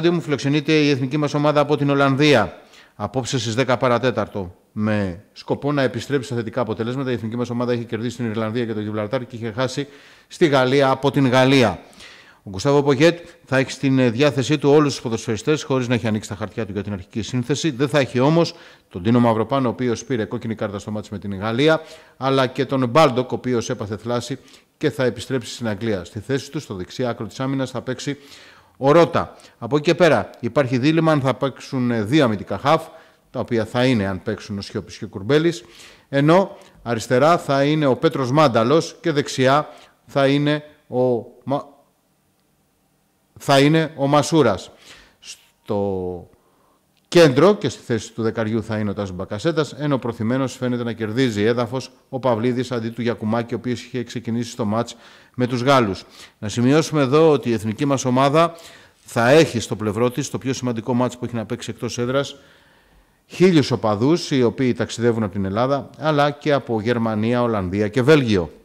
Ράδιο μου φιλοξενείται η εθνική μας ομάδα από την Ολλανδία. Απόψε στις 10 παρατέταρτο. Με σκοπό να επιστρέψει στα θετικά αποτελέσματα, η εθνική μας ομάδα είχε κερδίσει την Ιρλανδία και το Γιβλαρτάρ και είχε χάσει στη Γαλλία από την Γαλλία. Ο Γκουστάβο Πογέτ θα έχει στην διάθεσή του όλους τους ποδοσφαιριστές χωρίς να έχει ανοίξει τα χαρτιά του για την αρχική σύνθεση. Δεν θα έχει όμως τον Τίνο Μαυροπάνο, ο οποίος πήρε κόκκινη κάρτα στο μάτι με την Γαλλία, αλλά και τον Μπάλντοκ, ο οποίος έπαθε θλάση και θα επιστρέψει στην Αγγλία. Στη θέση του, στο δεξί άκρο της άμυνας, θα παίξει ο Ρότα. Από εκεί και πέρα υπάρχει δίλημα αν θα παίξουν δύο αμυντικά χαφ, τα οποία θα είναι αν παίξουν ο Σιώπης και ο Κουρμπέλης. ενώ αριστερά θα είναι ο Πέτρος Μάνταλος και δεξιά θα είναι ο, θα είναι ο Μασούρας. Στο κέντρο και στη θέση του δεκαριού θα είναι ο Τάσος Μπακασέτας, ενώ προθυμένος φαίνεται να κερδίζει έδαφος ο Παυλίδης αντί του Γιακουμάκη, ο οποίος είχε ξεκινήσει στο μάτ με τους Γάλλους. Να σημειώσουμε εδώ ότι η εθνική μας ομάδα θα έχει στο πλευρό της το πιο σημαντικό μάτ που έχει να παίξει εκτός έδρας χίλιους οπαδούς, οι οποίοι ταξιδεύουν από την Ελλάδα, αλλά και από Γερμανία, Ολλανδία και Βέλγιο.